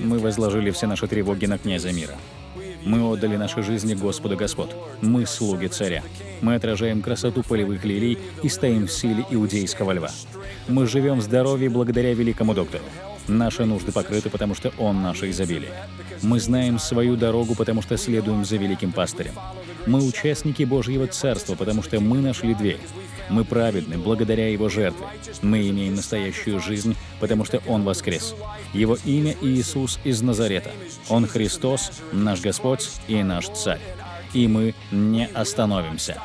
Мы возложили все наши тревоги на князя мира. Мы отдали наши жизни Господу Господ. Мы слуги царя. Мы отражаем красоту полевых лилий и стоим в силе иудейского льва. Мы живем в здоровье благодаря великому доктору. Наши нужды покрыты, потому что Он наше изобилие. Мы знаем свою дорогу, потому что следуем за великим пастырем. Мы участники Божьего Царства, потому что мы нашли дверь. Мы праведны благодаря Его жертве. Мы имеем настоящую жизнь, потому что Он воскрес. Его имя Иисус из Назарета. Он Христос, наш Господь и наш Царь. И мы не остановимся.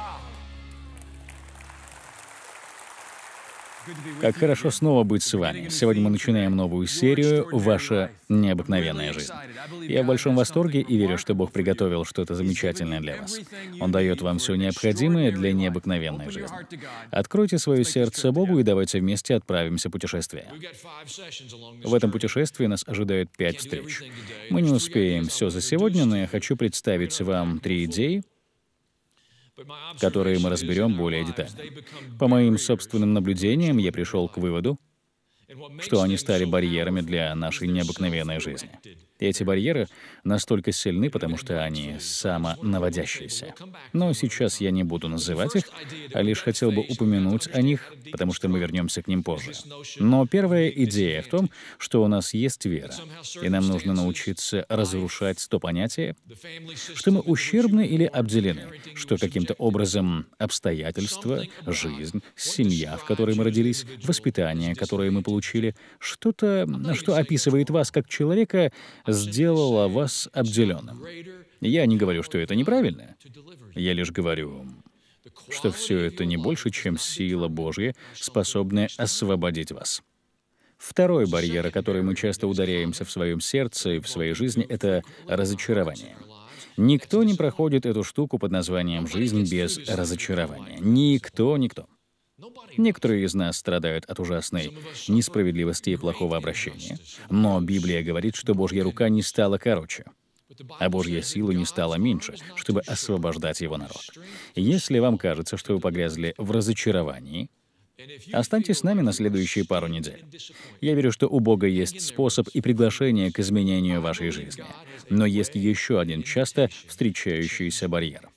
Как хорошо снова быть с вами. Сегодня мы начинаем новую серию «Ваша необыкновенная жизнь». Я в большом восторге и верю, что Бог приготовил что-то замечательное для вас. Он дает вам все необходимое для необыкновенной жизни. Откройте свое сердце Богу и давайте вместе отправимся в путешествие. В этом путешествии нас ожидают пять встреч. Мы не успеем все за сегодня, но я хочу представить вам три идеи, которые мы разберем более детально. По моим собственным наблюдениям я пришел к выводу, что они стали барьерами для нашей необыкновенной жизни. Эти барьеры настолько сильны, потому что они самонаводящиеся. Но сейчас я не буду называть их, а лишь хотел бы упомянуть о них, потому что мы вернемся к ним позже. Но первая идея в том, что у нас есть вера, и нам нужно научиться разрушать то понятие, что мы ущербны или обделены, что каким-то образом обстоятельства, жизнь, семья, в которой мы родились, воспитание, которое мы получили, что-то, что описывает вас как человека, сделала вас обделенным. Я не говорю, что это неправильно. Я лишь говорю, что все это не больше, чем сила Божья, способная освободить вас. Второй барьер, о который мы часто ударяемся в своем сердце и в своей жизни, это разочарование. Никто не проходит эту штуку под названием «жизнь без разочарования». Никто, никто. Некоторые из нас страдают от ужасной несправедливости и плохого обращения. Но Библия говорит, что Божья рука не стала короче, а Божья сила не стала меньше, чтобы освобождать его народ. Если вам кажется, что вы погрязли в разочаровании, Останьтесь с нами на следующие пару недель. Я верю, что у Бога есть способ и приглашение к изменению вашей жизни. Но есть еще один часто встречающийся барьер.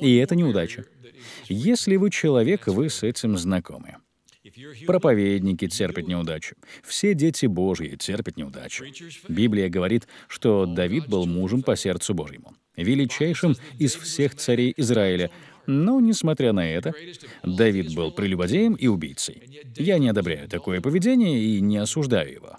И это неудача. Если вы человек, вы с этим знакомы. Проповедники терпят неудачу. Все дети Божьи терпят неудачу. Библия говорит, что Давид был мужем по сердцу Божьему, величайшим из всех царей Израиля. Но, несмотря на это, Давид был прелюбодеем и убийцей. Я не одобряю такое поведение и не осуждаю его.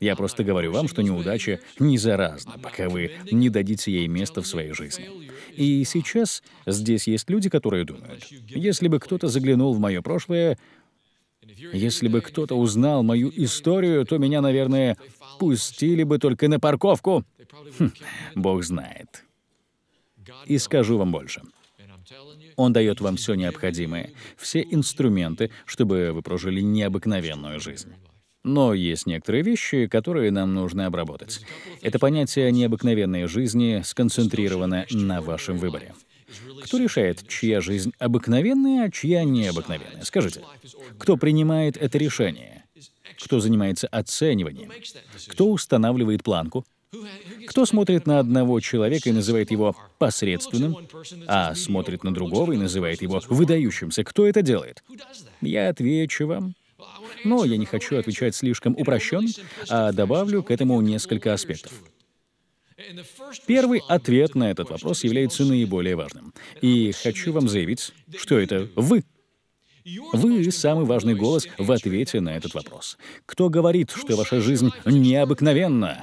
Я просто говорю вам, что неудача не заразна, пока вы не дадите ей место в своей жизни. И сейчас здесь есть люди, которые думают, если бы кто-то заглянул в мое прошлое, если бы кто-то узнал мою историю, то меня, наверное, пустили бы только на парковку. Хм, Бог знает. И скажу вам больше. Он дает вам все необходимое, все инструменты, чтобы вы прожили необыкновенную жизнь. Но есть некоторые вещи, которые нам нужно обработать. Это понятие необыкновенной жизни сконцентрировано на вашем выборе. Кто решает, чья жизнь обыкновенная, а чья необыкновенная? Скажите, кто принимает это решение? Кто занимается оцениванием? Кто устанавливает планку? Кто смотрит на одного человека и называет его посредственным, а смотрит на другого и называет его выдающимся? Кто это делает? Я отвечу вам но я не хочу отвечать слишком упрощенно, а добавлю к этому несколько аспектов. Первый ответ на этот вопрос является наиболее важным. И хочу вам заявить, что это вы вы самый важный голос в ответе на этот вопрос. Кто говорит, что ваша жизнь необыкновенна?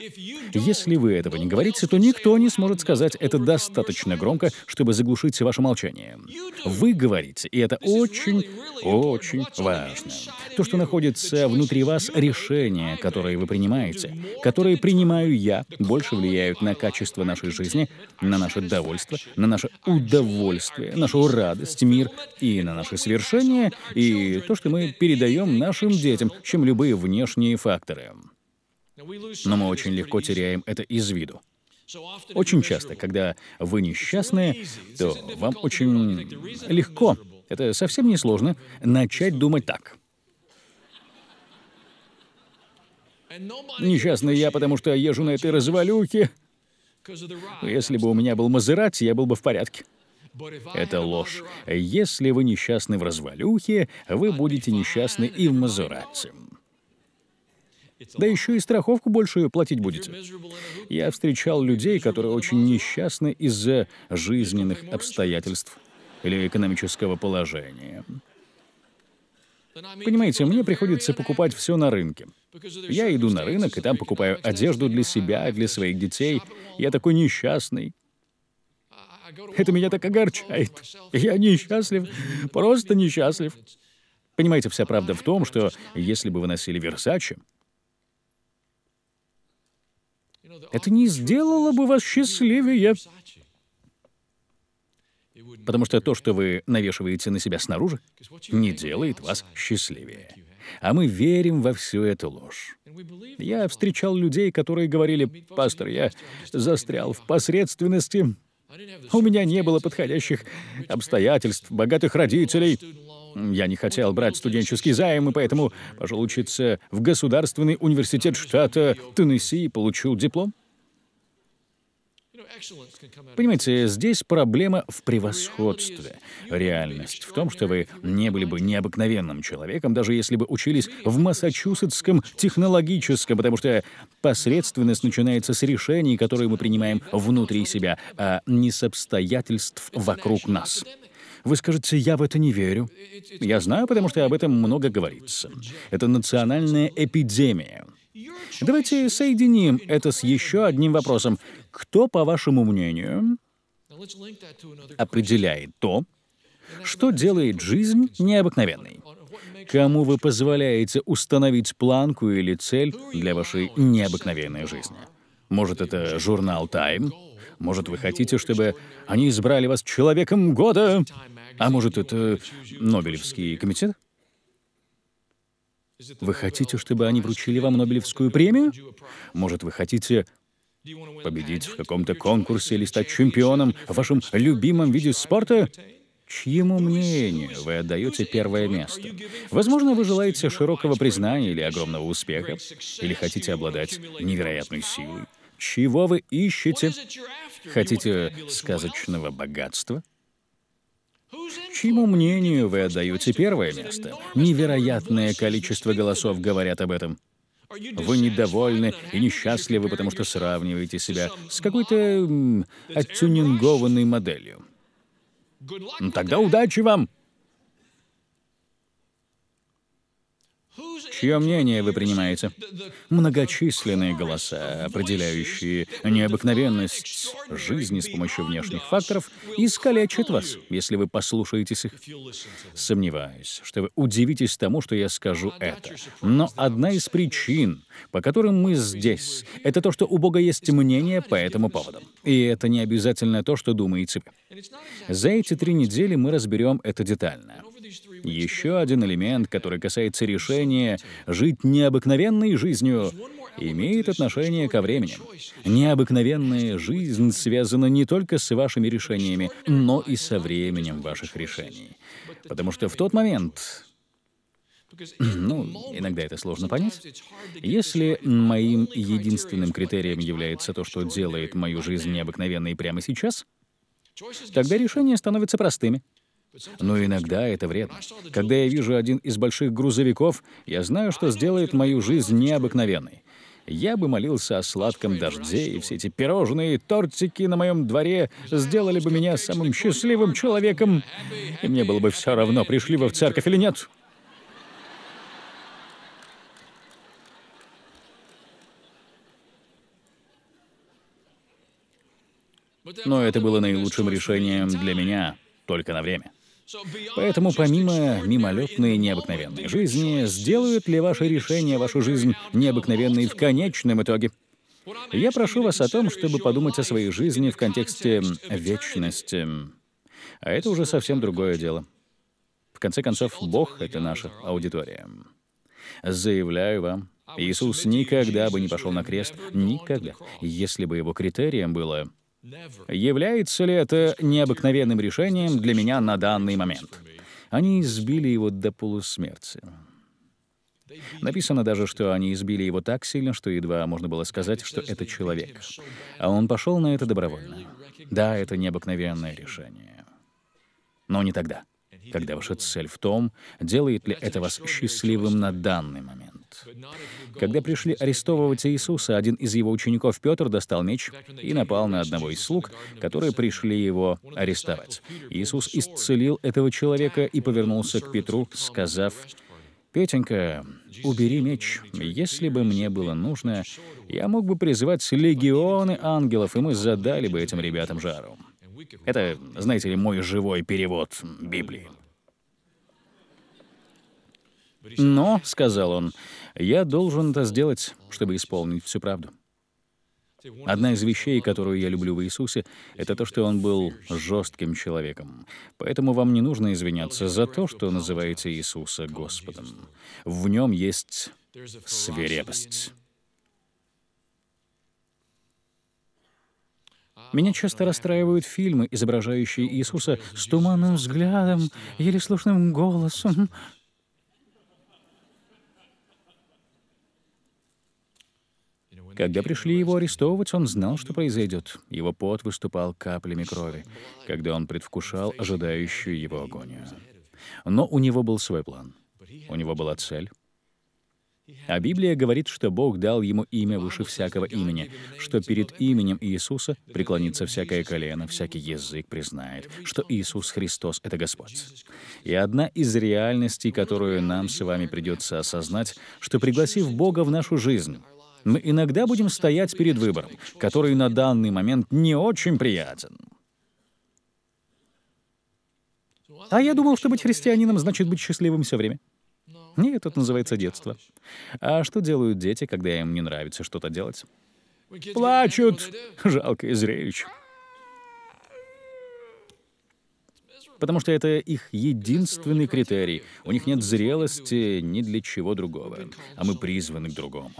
Если вы этого не говорите, то никто не сможет сказать это достаточно громко, чтобы заглушить ваше молчание. Вы говорите, и это очень, очень важно. То, что находится внутри вас, решения, которые вы принимаете, которые принимаю я, больше влияют на качество нашей жизни, на наше довольство, на наше удовольствие, нашу радость, мир и на наше совершение, и то, что мы передаем нашим детям, чем любые внешние факторы. Но мы очень легко теряем это из виду. Очень часто, когда вы несчастные, то вам очень легко, это совсем не сложно, начать думать так. Несчастный я, потому что езжу на этой развалюхе. Если бы у меня был Мазерати, я был бы в порядке. Это ложь. Если вы несчастны в развалюхе, вы будете несчастны и в Мазурате. Да еще и страховку большую платить будете. Я встречал людей, которые очень несчастны из-за жизненных обстоятельств или экономического положения. Понимаете, мне приходится покупать все на рынке. Я иду на рынок, и там покупаю одежду для себя, для своих детей. Я такой несчастный. Это меня так огорчает. Я несчастлив, просто несчастлив. Понимаете, вся правда в том, что если бы вы носили Версачи, это не сделало бы вас счастливее. Потому что то, что вы навешиваете на себя снаружи, не делает вас счастливее. А мы верим во всю эту ложь. Я встречал людей, которые говорили, «Пастор, я застрял в посредственности, у меня не было подходящих обстоятельств, богатых родителей. Я не хотел брать студенческий займ, и поэтому пошел учиться в Государственный университет штата Теннесси и получил диплом. Понимаете, здесь проблема в превосходстве. Реальность в том, что вы не были бы необыкновенным человеком, даже если бы учились в Массачусетском технологическом, потому что посредственность начинается с решений, которые мы принимаем внутри себя, а не с обстоятельств вокруг нас. Вы скажете, я в это не верю. Я знаю, потому что об этом много говорится. Это национальная эпидемия. Давайте соединим это с еще одним вопросом. Кто, по вашему мнению, определяет то, что делает жизнь необыкновенной? Кому вы позволяете установить планку или цель для вашей необыкновенной жизни? Может, это журнал Time? Может, вы хотите, чтобы они избрали вас человеком года? А может, это Нобелевский комитет? Вы хотите, чтобы они вручили вам Нобелевскую премию? Может, вы хотите Победить в каком-то конкурсе или стать чемпионом в вашем любимом виде спорта? Чьему мнению вы отдаете первое место? Возможно, вы желаете широкого признания или огромного успеха, или хотите обладать невероятной силой. Чего вы ищете? Хотите сказочного богатства? Чьему мнению вы отдаете первое место? Невероятное количество голосов говорят об этом. Вы недовольны и несчастливы, потому что сравниваете себя с какой-то оттюнингованной моделью. Тогда удачи вам! Чье мнение вы принимаете? Многочисленные голоса, определяющие необыкновенность жизни с помощью внешних факторов, искалечат вас, если вы послушаетесь их. Сомневаюсь, что вы удивитесь тому, что я скажу это. Но одна из причин, по которым мы здесь, это то, что у Бога есть мнение по этому поводу. И это не обязательно то, что думаете вы. За эти три недели мы разберем это детально. Еще один элемент, который касается решения жить необыкновенной жизнью, имеет отношение ко времени. Необыкновенная жизнь связана не только с вашими решениями, но и со временем ваших решений. Потому что в тот момент, ну, иногда это сложно понять. Если моим единственным критерием является то, что делает мою жизнь необыкновенной прямо сейчас, тогда решения становятся простыми. Но иногда это вредно. Когда я вижу один из больших грузовиков, я знаю, что сделает мою жизнь необыкновенной. Я бы молился о сладком дожде, и все эти пирожные и тортики на моем дворе сделали бы меня самым счастливым человеком, и мне было бы все равно, пришли вы в церковь или нет. Но это было наилучшим решением для меня, только на время. Поэтому помимо мимолетной необыкновенной жизни, сделают ли ваши решения вашу жизнь необыкновенной в конечном итоге? Я прошу вас о том, чтобы подумать о своей жизни в контексте вечности. А это уже совсем другое дело. В конце концов, Бог — это наша аудитория. Заявляю вам, Иисус никогда бы не пошел на крест, никогда, если бы его критерием было Является ли это необыкновенным решением для меня на данный момент? Они избили его до полусмерти. Написано даже, что они избили его так сильно, что едва можно было сказать, что это человек. А он пошел на это добровольно. Да, это необыкновенное решение. Но не тогда, когда ваша цель в том, делает ли это вас счастливым на данный момент. Когда пришли арестовывать Иисуса, один из его учеников Петр достал меч и напал на одного из слуг, которые пришли его арестовать. Иисус исцелил этого человека и повернулся к Петру, сказав, «Петенька, убери меч. Если бы мне было нужно, я мог бы призвать легионы ангелов, и мы задали бы этим ребятам жару». Это, знаете ли, мой живой перевод Библии. Но, — сказал он, — я должен это сделать, чтобы исполнить всю правду. Одна из вещей, которую я люблю в Иисусе, это то, что он был жестким человеком. Поэтому вам не нужно извиняться за то, что называете Иисуса Господом. В нем есть свирепость. Меня часто расстраивают фильмы, изображающие Иисуса с туманным взглядом, еле слышным голосом, Когда пришли его арестовывать, он знал, что произойдет. Его пот выступал каплями крови, когда он предвкушал ожидающую его агонию. Но у него был свой план. У него была цель. А Библия говорит, что Бог дал ему имя выше всякого имени, что перед именем Иисуса преклонится всякое колено, всякий язык признает, что Иисус Христос — это Господь. И одна из реальностей, которую нам с вами придется осознать, что пригласив Бога в нашу жизнь, мы иногда будем стоять перед выбором, который на данный момент не очень приятен. А я думал, что быть христианином значит быть счастливым все время. Нет, это называется детство. А что делают дети, когда им не нравится что-то делать? Плачут. Жалкое зрелище. потому что это их единственный критерий. У них нет зрелости ни для чего другого, а мы призваны к другому.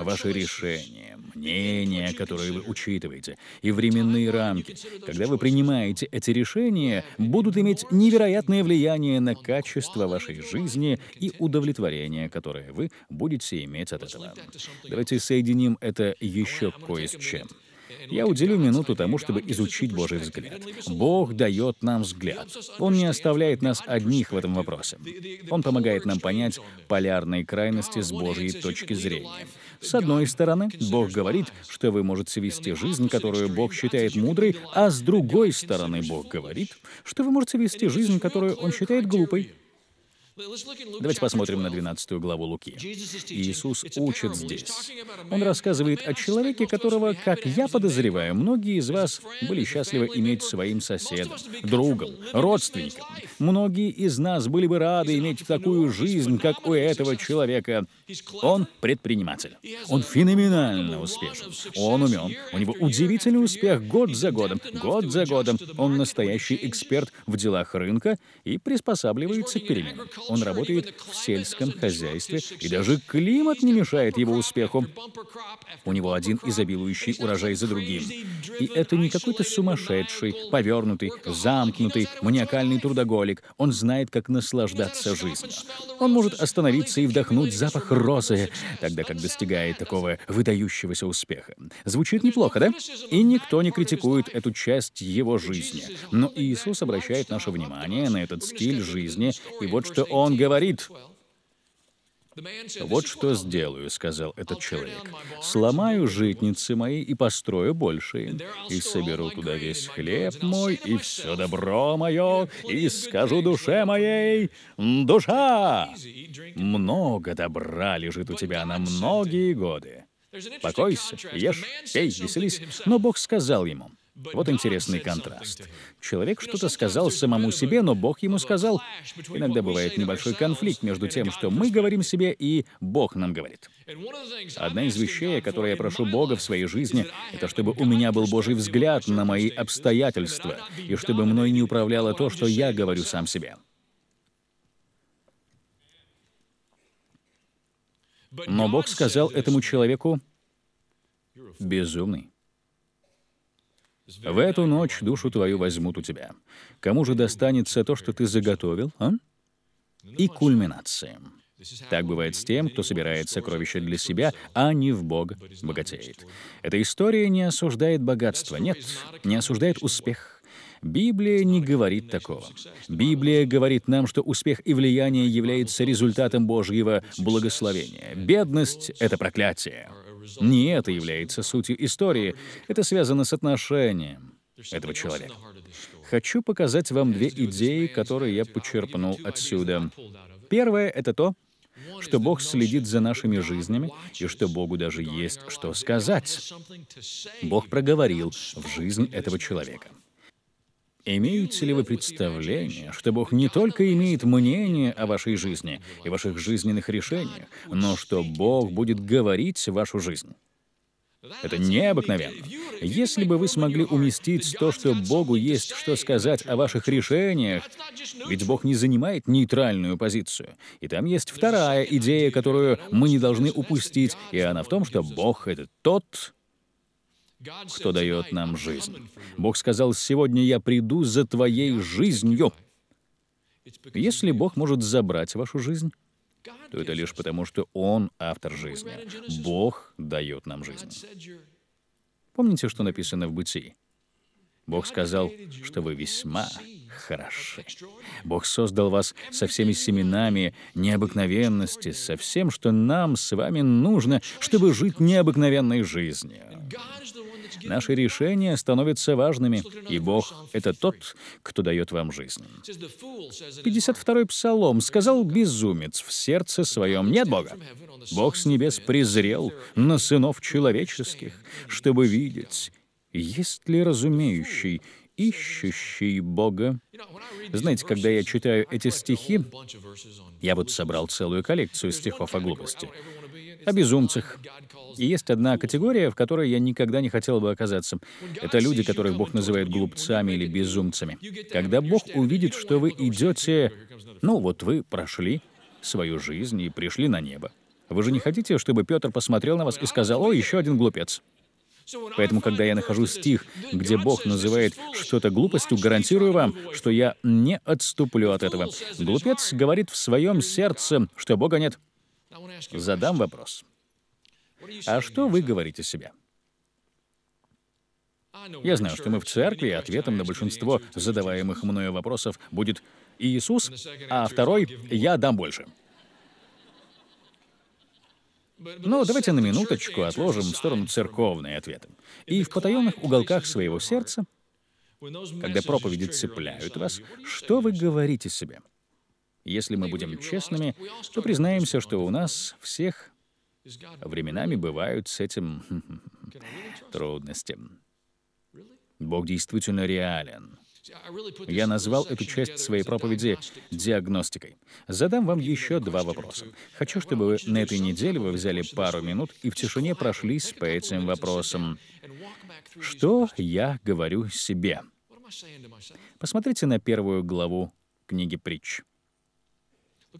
Ваши решения, мнения, которые вы учитываете, и временные рамки, когда вы принимаете эти решения, будут иметь невероятное влияние на качество вашей жизни и удовлетворение, которое вы будете иметь от этого. Давайте соединим это еще кое с чем. Я уделю минуту тому, чтобы изучить Божий взгляд. Бог дает нам взгляд. Он не оставляет нас одних в этом вопросе. Он помогает нам понять полярные крайности с Божьей точки зрения. С одной стороны, Бог говорит, что вы можете вести жизнь, которую Бог считает мудрой, а с другой стороны, Бог говорит, что вы можете вести жизнь, которую Он считает глупой. Давайте посмотрим на 12 главу Луки. Иисус учит здесь. Он рассказывает о человеке, которого, как я подозреваю, многие из вас были счастливы иметь своим соседом, другом, родственником. Многие из нас были бы рады иметь такую жизнь, как у этого человека — он предприниматель. Он феноменально успешен. Он умен. У него удивительный успех год за годом, год за годом. Он настоящий эксперт в делах рынка и приспосабливается к переменам. Он работает в сельском хозяйстве, и даже климат не мешает его успеху. У него один изобилующий урожай за другим. И это не какой-то сумасшедший, повернутый, замкнутый, маниакальный трудоголик. Он знает, как наслаждаться жизнью. Он может остановиться и вдохнуть запах розы, тогда как достигает такого выдающегося успеха. Звучит неплохо, да? И никто не критикует эту часть его жизни. Но Иисус обращает наше внимание на этот стиль жизни, и вот что он говорит. «Вот что сделаю», — сказал этот человек. «Сломаю житницы мои и построю большие, и соберу туда весь хлеб мой и все добро мое, и скажу душе моей, «Душа! Много добра лежит у тебя на многие годы. Покойся, ешь, пей, веселись». Но Бог сказал ему, вот интересный контраст. Человек что-то сказал самому себе, но Бог ему сказал. Иногда бывает небольшой конфликт между тем, что мы говорим себе, и Бог нам говорит. Одна из вещей, которые я прошу Бога в своей жизни, это чтобы у меня был Божий взгляд на мои обстоятельства, и чтобы мной не управляло то, что я говорю сам себе. Но Бог сказал этому человеку, «Безумный». В эту ночь душу твою возьмут у тебя. Кому же достанется то, что ты заготовил, а? И кульминация. Так бывает с тем, кто собирает сокровища для себя, а не в Бог богатеет. Эта история не осуждает богатство, нет, не осуждает успех — Библия не говорит такого. Библия говорит нам, что успех и влияние является результатом Божьего благословения. Бедность — это проклятие. Не это является сутью истории. Это связано с отношением этого человека. Хочу показать вам две идеи, которые я почерпнул отсюда. Первое — это то, что Бог следит за нашими жизнями и что Богу даже есть что сказать. Бог проговорил в жизнь этого человека. Имеете ли вы представление, что Бог не только имеет мнение о вашей жизни и ваших жизненных решениях, но что Бог будет говорить вашу жизнь? Это необыкновенно. Если бы вы смогли уместить то, что Богу есть что сказать о ваших решениях, ведь Бог не занимает нейтральную позицию. И там есть вторая идея, которую мы не должны упустить, и она в том, что Бог — это тот, кто дает нам жизнь. Бог сказал, «Сегодня я приду за твоей жизнью». Если Бог может забрать вашу жизнь, то это лишь потому, что Он — автор жизни. Бог дает нам жизнь. Помните, что написано в Бытии? Бог сказал, что вы весьма хороши. Бог создал вас со всеми семенами необыкновенности, со всем, что нам с вами нужно, чтобы жить необыкновенной жизнью. Наши решения становятся важными, и Бог — это тот, кто дает вам жизнь. 52-й псалом сказал безумец в сердце своем, «Нет Бога». Бог с небес презрел на сынов человеческих, чтобы видеть, есть ли разумеющий, ищущий Бога. Знаете, когда я читаю эти стихи, я вот собрал целую коллекцию стихов о глупости о безумцах. И есть одна категория, в которой я никогда не хотел бы оказаться. Это люди, которых Бог называет глупцами или безумцами. Когда Бог увидит, что вы идете... Ну, вот вы прошли свою жизнь и пришли на небо. Вы же не хотите, чтобы Петр посмотрел на вас и сказал, «О, еще один глупец». Поэтому, когда я нахожу стих, где Бог называет что-то глупостью, гарантирую вам, что я не отступлю от этого. Глупец говорит в своем сердце, что Бога нет. Задам вопрос. А что вы говорите себе? Я знаю, что мы в церкви, и ответом на большинство задаваемых мною вопросов будет «Иисус», а второй «Я дам больше». Но ну, давайте на минуточку отложим в сторону церковные ответы. И в потаенных уголках своего сердца, когда проповеди цепляют вас, что вы говорите себе? Если мы будем честными, то признаемся, что у нас всех временами бывают с этим трудности. Бог действительно реален. Я назвал эту часть своей проповеди диагностикой. Задам вам еще два вопроса. Хочу, чтобы вы на этой неделе вы взяли пару минут и в тишине прошлись по этим вопросам. Что я говорю себе? Посмотрите на первую главу книги «Притч».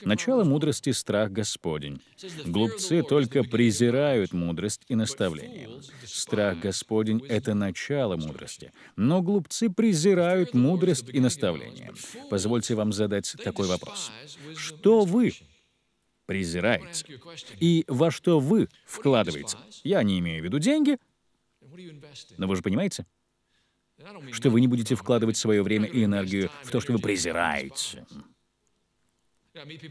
Начало мудрости — страх Господень. Глупцы только презирают мудрость и наставление. Страх Господень — это начало мудрости. Но глупцы презирают мудрость и наставление. Позвольте вам задать такой вопрос. Что вы презираете? И во что вы вкладываете? Я не имею в виду деньги, но вы же понимаете? что вы не будете вкладывать свое время и энергию в то, что вы презираете.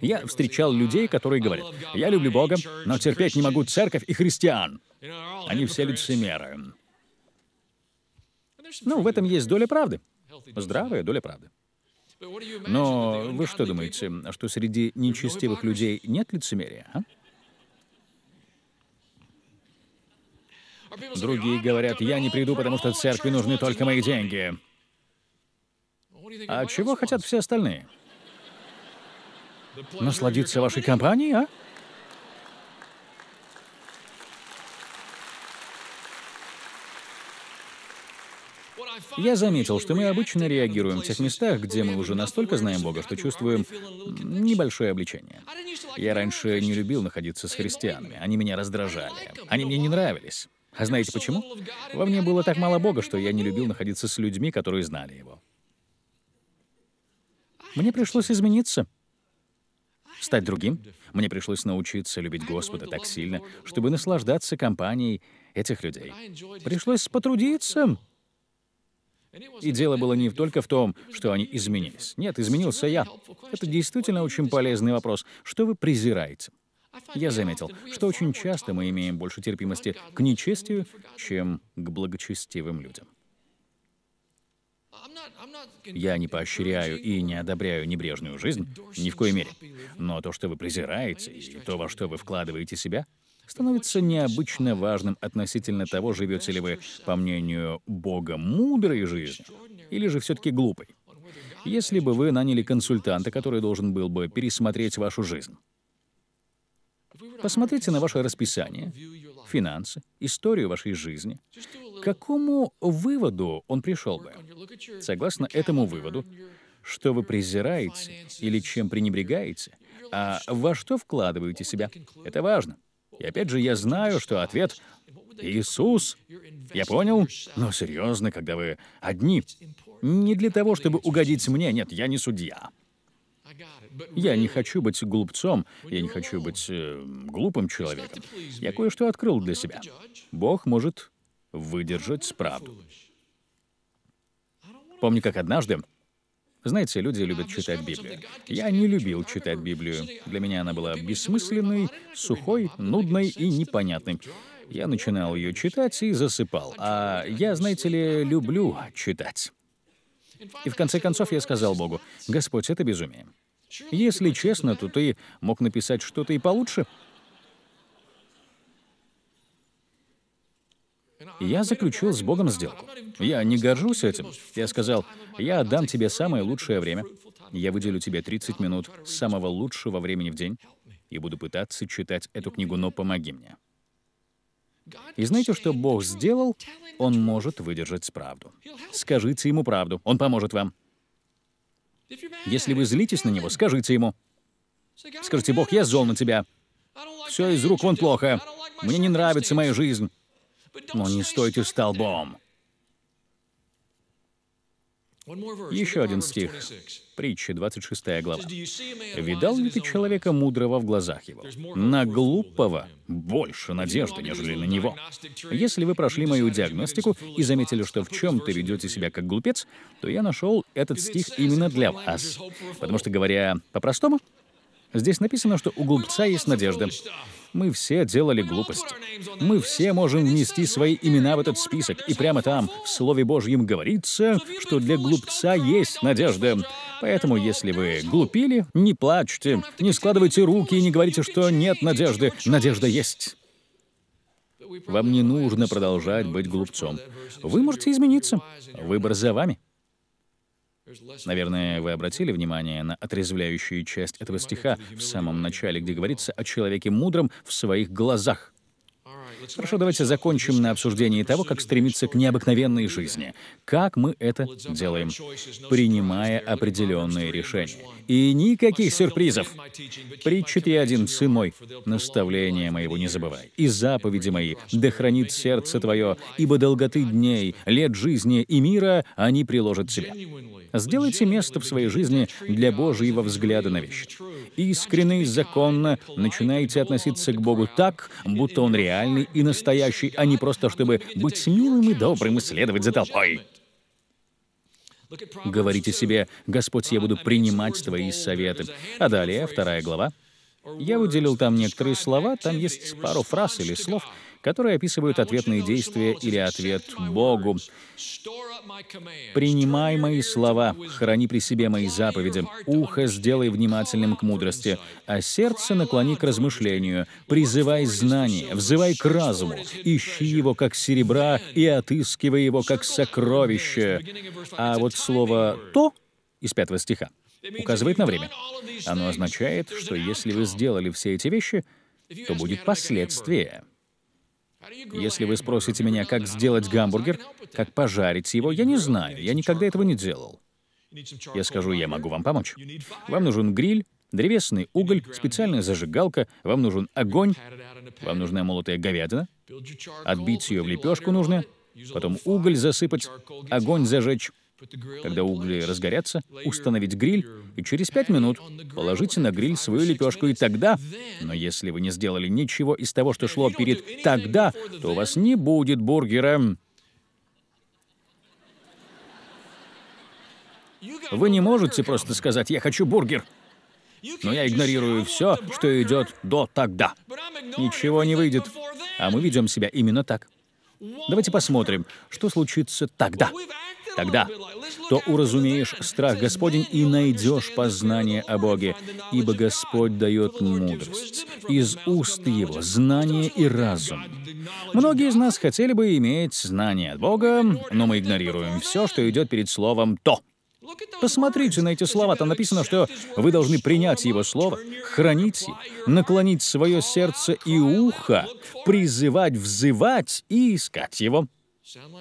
Я встречал людей, которые говорят, я люблю Бога, но терпеть не могу церковь и христиан. Они все лицемеры. Ну, в этом есть доля правды. Здравая доля правды. Но вы что думаете, а что среди нечестивых людей нет лицемерия? А? Другие говорят, я не приду, потому что церкви нужны только мои деньги. А чего хотят все остальные? насладиться вашей компанией, а? Я заметил, что мы обычно реагируем в тех местах, где мы уже настолько знаем Бога, что чувствуем небольшое обличение. Я раньше не любил находиться с христианами. Они меня раздражали. Они мне не нравились. А знаете почему? Во мне было так мало Бога, что я не любил находиться с людьми, которые знали Его. Мне пришлось измениться стать другим. Мне пришлось научиться любить Господа так сильно, чтобы наслаждаться компанией этих людей. Пришлось потрудиться. И дело было не только в том, что они изменились. Нет, изменился я. Это действительно очень полезный вопрос. Что вы презираете? Я заметил, что очень часто мы имеем больше терпимости к нечестию, чем к благочестивым людям. Я не поощряю и не одобряю небрежную жизнь, ни в коей мере. Но то, что вы презираете, и то, во что вы вкладываете себя, становится необычно важным относительно того, живете ли вы, по мнению Бога, мудрой жизнью или же все-таки глупой. Если бы вы наняли консультанта, который должен был бы пересмотреть вашу жизнь, Посмотрите на ваше расписание, финансы, историю вашей жизни к какому выводу он пришел бы? Согласно этому выводу, что вы презираете или чем пренебрегаете, а во что вкладываете себя, это важно. И опять же, я знаю, что ответ Иисус. Я понял, но серьезно, когда вы одни. Не для того, чтобы угодить мне, нет, я не судья. Я не хочу быть глупцом, я не хочу быть э, глупым человеком. Я кое-что открыл для себя. Бог может выдержать справду. Помню, как однажды... Знаете, люди любят читать Библию. Я не любил читать Библию. Для меня она была бессмысленной, сухой, нудной и непонятной. Я начинал ее читать и засыпал. А я, знаете ли, люблю читать. И в конце концов я сказал Богу, «Господь, это безумие. Если честно, то ты мог написать что-то и получше». я заключил с Богом сделку. Я не горжусь этим. Я сказал, я отдам тебе самое лучшее время. Я выделю тебе 30 минут самого лучшего времени в день и буду пытаться читать эту книгу, но помоги мне. И знаете, что Бог сделал? Он может выдержать правду. Скажите ему правду, он поможет вам. Если вы злитесь на него, скажите ему. Скажите, Бог, я зол на тебя. Все из рук вон плохо. Мне не нравится моя жизнь но не стойте столбом. Еще один стих. Притча, 26 глава. «Видал ли ты человека мудрого в глазах его? На глупого больше надежды, нежели на него». Если вы прошли мою диагностику и заметили, что в чем-то ведете себя как глупец, то я нашел этот стих именно для вас. Потому что, говоря по-простому, здесь написано, что у глупца есть надежда. Мы все делали глупости. Мы все можем внести свои имена в этот список, и прямо там, в Слове Божьем, говорится, что для глупца есть надежда. Поэтому, если вы глупили, не плачьте, не складывайте руки и не говорите, что нет надежды. Надежда есть. Вам не нужно продолжать быть глупцом. Вы можете измениться. Выбор за вами. Наверное, вы обратили внимание на отрезвляющую часть этого стиха в самом начале, где говорится о человеке мудром в своих глазах. Хорошо, давайте закончим на обсуждении того, как стремиться к необыкновенной жизни. Как мы это делаем? Принимая определенные решения. И никаких сюрпризов. Притча 3.1. Сын мой, наставление моего не забывай. И заповеди мои, да хранит сердце твое, ибо долготы дней, лет жизни и мира они приложат тебя. Сделайте место в своей жизни для Божьего взгляда на вещи. Искренне и законно начинайте относиться к Богу так, будто Он реальный и настоящий, а не просто чтобы быть милым и добрым и следовать за толпой. Говорите себе, «Господь, я буду принимать Твои советы». А далее, вторая глава. Я выделил там некоторые слова, там есть пару фраз или слов — которые описывают ответные действия или ответ Богу. «Принимай мои слова, храни при себе мои заповеди, ухо сделай внимательным к мудрости, а сердце наклони к размышлению, призывай знание, взывай к разуму, ищи его как серебра и отыскивай его как сокровище». А вот слово «то» из пятого стиха указывает на время. Оно означает, что если вы сделали все эти вещи, то будет последствия. Если вы спросите меня, как сделать гамбургер, как пожарить его, я не знаю, я никогда этого не делал. Я скажу, я могу вам помочь. Вам нужен гриль, древесный уголь, специальная зажигалка, вам нужен огонь, вам нужна молотая говядина, отбить ее в лепешку нужно, потом уголь засыпать, огонь зажечь, когда угли разгорятся, установить гриль и через пять минут положите на гриль свою лепешку и тогда. Но если вы не сделали ничего из того, что шло перед «тогда», то у вас не будет бургера. Вы не можете просто сказать «я хочу бургер», но я игнорирую все, что идет до «тогда». Ничего не выйдет, а мы ведем себя именно так. Давайте посмотрим, что случится тогда тогда, то уразумеешь страх Господень и найдешь познание о Боге, ибо Господь дает мудрость, из уст Его знание и разум. Многие из нас хотели бы иметь знание от Бога, но мы игнорируем все, что идет перед словом «то». Посмотрите на эти слова. Там написано, что вы должны принять Его Слово, хранить, его, наклонить свое сердце и ухо, призывать, взывать и искать Его.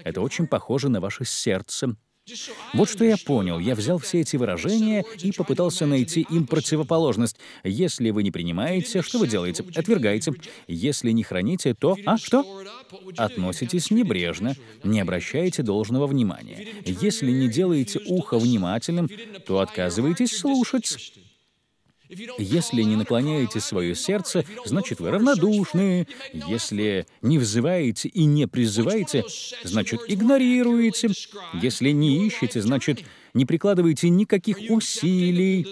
Это очень похоже на ваше сердце. Вот что я понял. Я взял все эти выражения и попытался найти им противоположность. Если вы не принимаете, что вы делаете? Отвергаете. Если не храните, то... А, что? Относитесь небрежно, не обращаете должного внимания. Если не делаете ухо внимательным, то отказываетесь слушать. Если не наклоняете свое сердце, значит, вы равнодушны. Если не взываете и не призываете, значит, игнорируете. Если не ищете, значит, не прикладываете никаких усилий.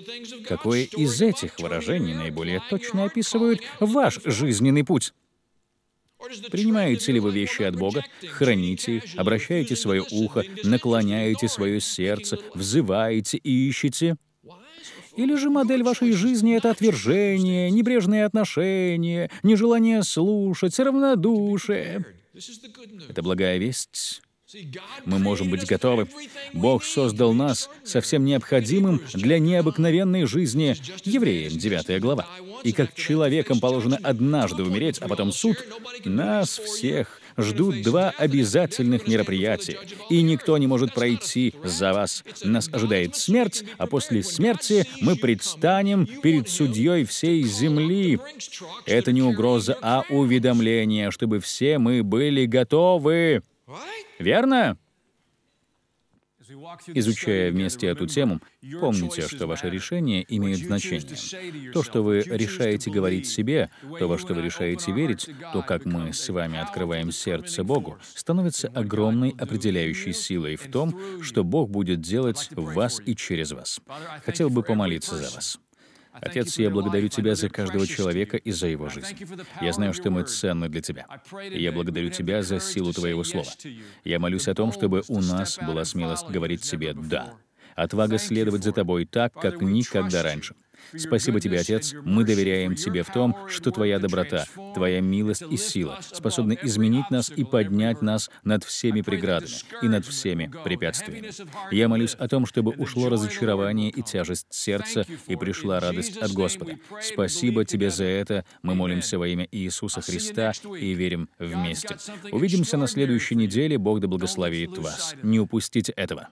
Какое из этих выражений наиболее точно описывает ваш жизненный путь? Принимаете ли вы вещи от Бога, храните их, обращаете свое ухо, наклоняете свое сердце, взываете и ищете? Или же модель вашей жизни — это отвержение, небрежные отношения, нежелание слушать, равнодушие? Это благая весть. Мы можем быть готовы. Бог создал нас со всем необходимым для необыкновенной жизни. Евреям 9 глава. И как человеком положено однажды умереть, а потом суд, нас всех ждут два обязательных мероприятия, и никто не может пройти за вас. Нас ожидает смерть, а после смерти мы предстанем перед судьей всей земли. Это не угроза, а уведомление, чтобы все мы были готовы. Верно? Изучая вместе эту тему, помните, что ваши решения имеют значение. То, что вы решаете говорить себе, то, во что вы решаете верить, то, как мы с вами открываем сердце Богу, становится огромной определяющей силой в том, что Бог будет делать в вас и через вас. Хотел бы помолиться за вас. Отец, я благодарю Тебя за каждого человека и за его жизнь. Я знаю, что мы ценны для Тебя. И я благодарю Тебя за силу Твоего Слова. Я молюсь о том, чтобы у нас была смелость говорить себе «да», отвага следовать за Тобой так, как никогда раньше. Спасибо тебе, Отец. Мы доверяем тебе в том, что твоя доброта, твоя милость и сила способны изменить нас и поднять нас над всеми преградами и над всеми препятствиями. Я молюсь о том, чтобы ушло разочарование и тяжесть сердца, и пришла радость от Господа. Спасибо тебе за это. Мы молимся во имя Иисуса Христа и верим вместе. Увидимся на следующей неделе. Бог да благословит вас. Не упустите этого.